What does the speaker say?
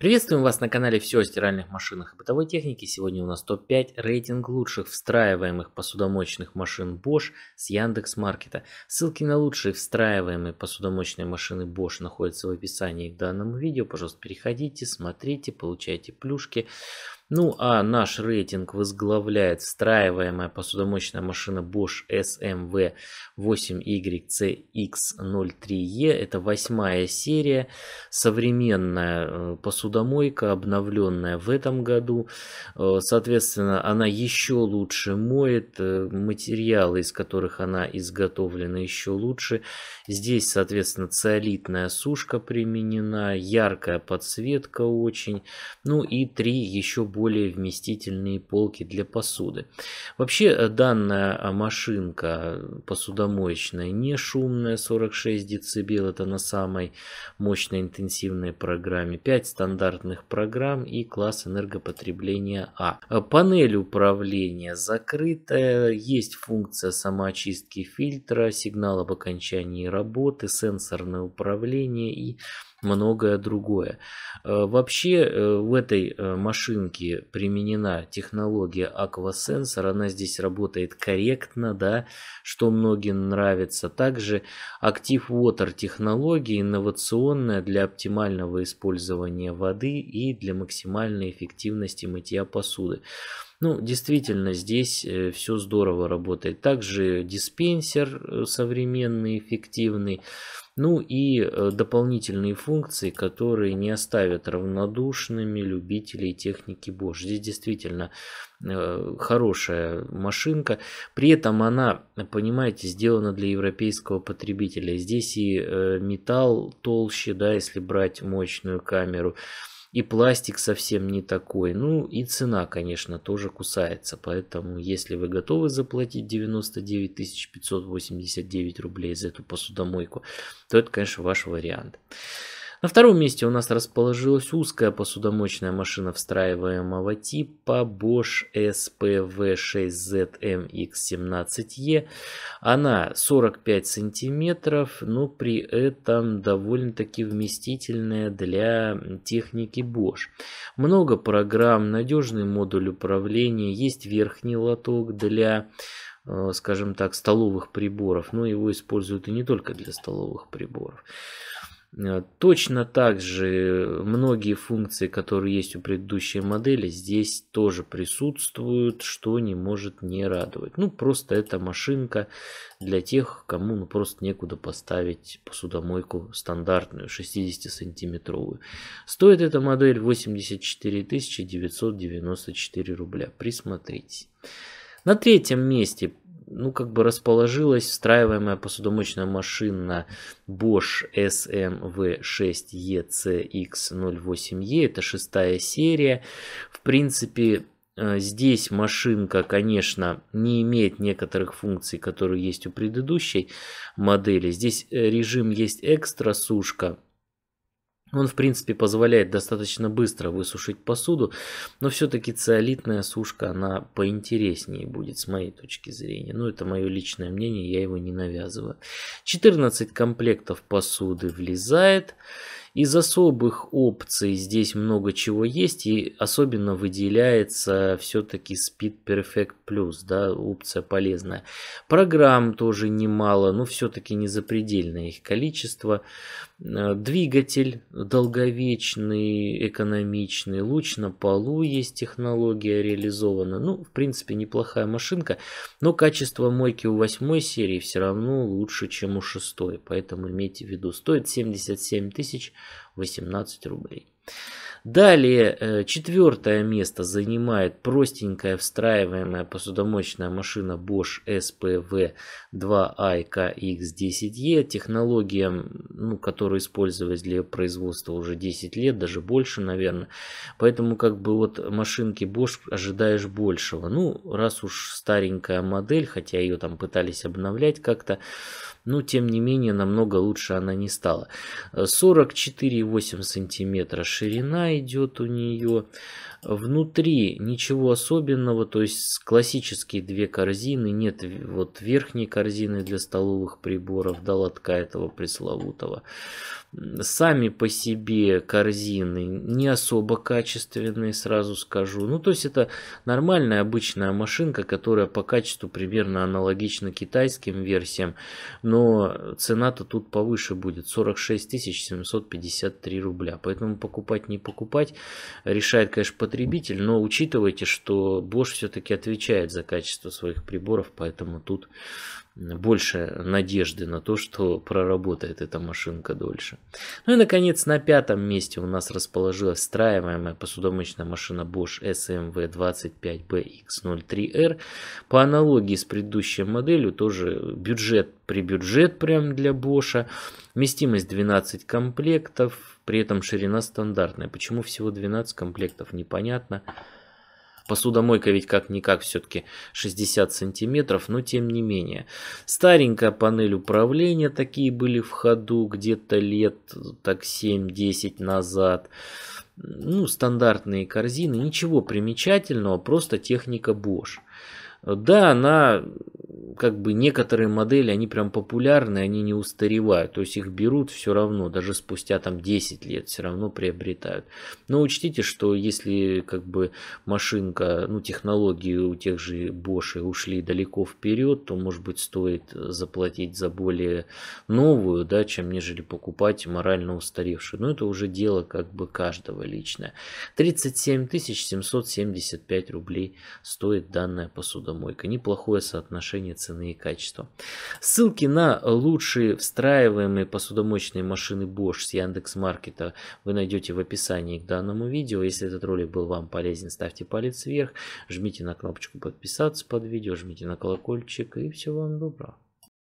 Приветствуем вас на канале «Все о стиральных машинах и бытовой технике». Сегодня у нас топ-5 рейтинг лучших встраиваемых посудомоечных машин Bosch с Яндекс Маркета. Ссылки на лучшие встраиваемые посудомоечные машины Bosch находятся в описании к данному видео. Пожалуйста, переходите, смотрите, получайте плюшки. Ну а наш рейтинг возглавляет встраиваемая посудомоечная машина Bosch SMV8YCX03E. Это восьмая серия, современная э, посудомойка, обновленная в этом году. Э, соответственно, она еще лучше моет, э, материалы, из которых она изготовлена, еще лучше. Здесь, соответственно, циолитная сушка применена, яркая подсветка очень. Ну и три еще более более вместительные полки для посуды. Вообще э, данная э, машинка э, посудомоечная не шумная, 46 дБ, это на самой мощной интенсивной программе, 5 стандартных программ и класс энергопотребления А. Панель управления закрытая, есть функция самоочистки фильтра, сигнал об окончании работы, сенсорное управление и многое другое. Э, вообще э, в этой э, машинке применена технология аквасенсор, она здесь работает корректно, да, что многим нравится. Также Active Water технология инновационная для оптимального использования воды и для максимальной эффективности мытья посуды. Ну, действительно, здесь все здорово работает. Также диспенсер современный, эффективный. Ну и э, дополнительные функции, которые не оставят равнодушными любителей техники Bosch. Здесь действительно э, хорошая машинка. При этом она, понимаете, сделана для европейского потребителя. Здесь и э, металл толще, да, если брать мощную камеру и пластик совсем не такой. Ну и цена, конечно, тоже кусается. Поэтому, если вы готовы заплатить 99 589 рублей за эту посудомойку, то это, конечно, ваш вариант. На втором месте у нас расположилась узкая посудомоечная машина встраиваемого типа Bosch SPV6ZMX17E. Она 45 сантиметров, но при этом довольно-таки вместительная для техники Bosch. Много программ, надежный модуль управления, есть верхний лоток для э, скажем так, столовых приборов, но его используют и не только для столовых приборов. Э, точно так же э, многие функции, которые есть у предыдущей модели, здесь тоже присутствуют, что не может не радовать. Ну, просто это машинка для тех, кому ну, просто некуда поставить посудомойку стандартную, 60-сантиметровую. Стоит эта модель 84 994 рубля. Присмотритесь. На третьем месте ну, как бы расположилась встраиваемая посудомоечная машина Bosch SMV6ECX08E, e. это шестая серия. В принципе, э, Здесь машинка, конечно, не имеет некоторых функций, которые есть у предыдущей модели. Здесь э, режим есть экстра сушка, он, в принципе, позволяет достаточно быстро высушить посуду, но все-таки циолитная сушка, она поинтереснее будет с моей точки зрения. Ну, это мое личное мнение, я его не навязываю. 14 комплектов посуды влезает. Из особых опций здесь много чего есть, и особенно выделяется все-таки Speed Perfect Plus, да, опция полезная. Программ тоже немало, но все-таки не запредельное их количество. Э, двигатель долговечный, экономичный, луч на полу есть технология реализована. Ну, в принципе, неплохая машинка, но качество мойки у восьмой серии все равно лучше, чем у шестой. Поэтому имейте в виду, стоит 77 тысяч 18 рублей. Далее, э, четвертое место занимает простенькая встраиваемая посудомоечная машина Bosch SPV2IKX10E. Технология, ну, которую использовались для производства уже 10 лет, даже больше, наверное. Поэтому как бы вот машинки Bosch ожидаешь большего. Ну, раз уж старенькая модель, хотя ее там пытались обновлять как-то, ну тем не менее намного лучше она не стала. 44,8 сантиметра ширина идет у нее. Внутри ничего особенного, то есть классические две корзины, нет вот верхней корзины для столовых приборов, до лотка этого пресловутого. Сами по себе корзины не особо качественные, сразу скажу. Ну, то есть это нормальная обычная машинка, которая по качеству примерно аналогична китайским версиям, но цена-то тут повыше будет, 46 753 рубля, поэтому покупать не покупать покупать, решает, конечно, потребитель, но учитывайте, что Bosch все-таки отвечает за качество своих приборов, поэтому тут больше надежды на то, что проработает эта машинка дольше. Ну и, наконец, на пятом месте у нас расположилась встраиваемая посудомоечная машина Bosch SMV25BX03R. По аналогии с предыдущей моделью, тоже бюджет при бюджет прям для Bosch. Вместимость 12 комплектов, при этом ширина стандартная. Почему всего 12 комплектов, непонятно. Непонятно. Посудомойка ведь как-никак все-таки 60 сантиметров, но тем не менее. Старенькая панель управления, такие были в ходу где-то лет так 7-10 назад. Ну, стандартные корзины, ничего примечательного, просто техника Bosch. Да, она как бы некоторые модели, они прям популярны, они не устаревают. То есть их берут все равно, даже спустя там 10 лет все равно приобретают. Но учтите, что если как бы машинка, ну технологии у тех же Bosch ушли далеко вперед, то может быть стоит заплатить за более новую, да, чем нежели покупать морально устаревшую. Но это уже дело как бы каждого личное. 37 775 рублей стоит данная посудомойка. Неплохое соотношение сочетание цены и качества. Ссылки на лучшие встраиваемые посудомоечные машины Bosch с Яндекс.Маркета вы найдете в описании к данному видео. Если этот ролик был вам полезен, ставьте палец вверх, жмите на кнопочку подписаться под видео, жмите на колокольчик и всего вам доброго.